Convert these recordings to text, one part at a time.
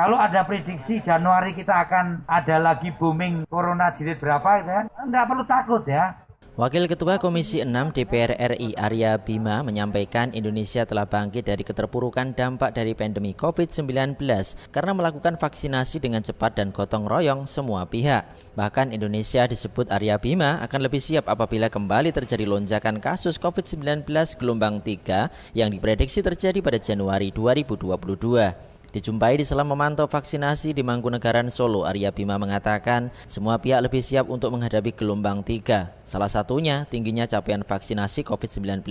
Kalau ada prediksi Januari kita akan ada lagi booming corona jilid berapa gitu kan, nggak perlu takut ya. Wakil Ketua Komisi 6 DPR RI Arya Bima menyampaikan Indonesia telah bangkit dari keterpurukan dampak dari pandemi COVID-19 karena melakukan vaksinasi dengan cepat dan gotong royong semua pihak. Bahkan Indonesia disebut Arya Bima akan lebih siap apabila kembali terjadi lonjakan kasus COVID-19 gelombang 3 yang diprediksi terjadi pada Januari 2022. Dijumpai di sela memantau vaksinasi di Mangkunegaran Solo, Arya Bima mengatakan semua pihak lebih siap untuk menghadapi gelombang tiga. Salah satunya tingginya capaian vaksinasi COVID-19,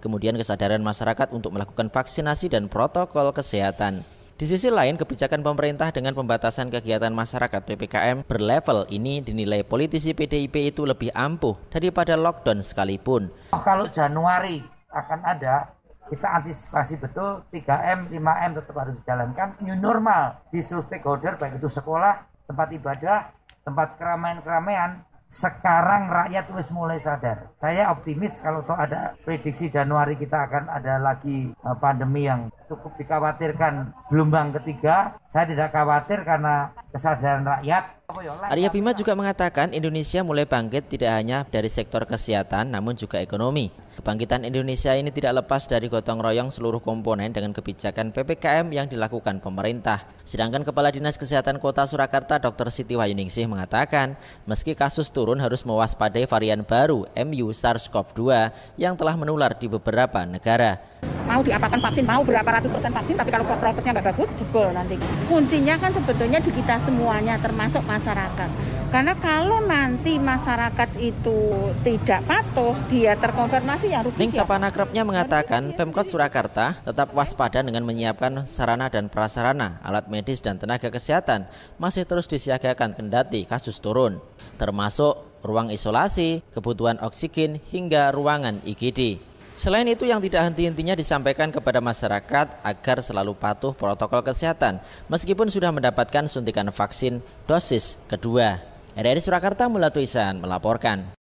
kemudian kesadaran masyarakat untuk melakukan vaksinasi dan protokol kesehatan. Di sisi lain, kebijakan pemerintah dengan pembatasan kegiatan masyarakat PPKM berlevel ini dinilai politisi PDIP itu lebih ampuh daripada lockdown sekalipun. Oh, kalau Januari akan ada kita antisipasi betul 3M, 5M tetap harus dijalankan new normal di seluruh stakeholder baik itu sekolah, tempat ibadah, tempat keramaian-keramaian sekarang rakyat wis mulai sadar. Saya optimis kalau toh ada prediksi Januari kita akan ada lagi eh, pandemi yang cukup dikhawatirkan gelombang ketiga, saya tidak khawatir karena kesadaran rakyat. Arya Bima juga mengatakan Indonesia mulai bangkit tidak hanya dari sektor kesehatan namun juga ekonomi. Kebangkitan Indonesia ini tidak lepas dari gotong royong seluruh komponen dengan kebijakan PPKM yang dilakukan pemerintah. Sedangkan Kepala Dinas Kesehatan Kota Surakarta Dr. Siti Wayuningsih mengatakan, meski kasus turun harus mewaspadai varian baru MU SARS-CoV-2 yang telah menular di beberapa negara mau diapakan vaksin, mau berapa ratus persen vaksin, tapi kalau prokesnya nggak bagus, jebol nanti. Kuncinya kan sebetulnya di kita semuanya, termasuk masyarakat. Karena kalau nanti masyarakat itu tidak patuh, dia terkonfirmasi yang rugi. Ning Sapana Krepnya mengatakan, Pemkot Surakarta tetap waspada dengan menyiapkan sarana dan prasarana, alat medis dan tenaga kesehatan masih terus disiagakan kendati kasus turun, termasuk ruang isolasi, kebutuhan oksigen, hingga ruangan IGD. Selain itu yang tidak henti-hentinya disampaikan kepada masyarakat agar selalu patuh protokol kesehatan meskipun sudah mendapatkan suntikan vaksin dosis kedua. RRI Surakarta Mulatuisan melaporkan.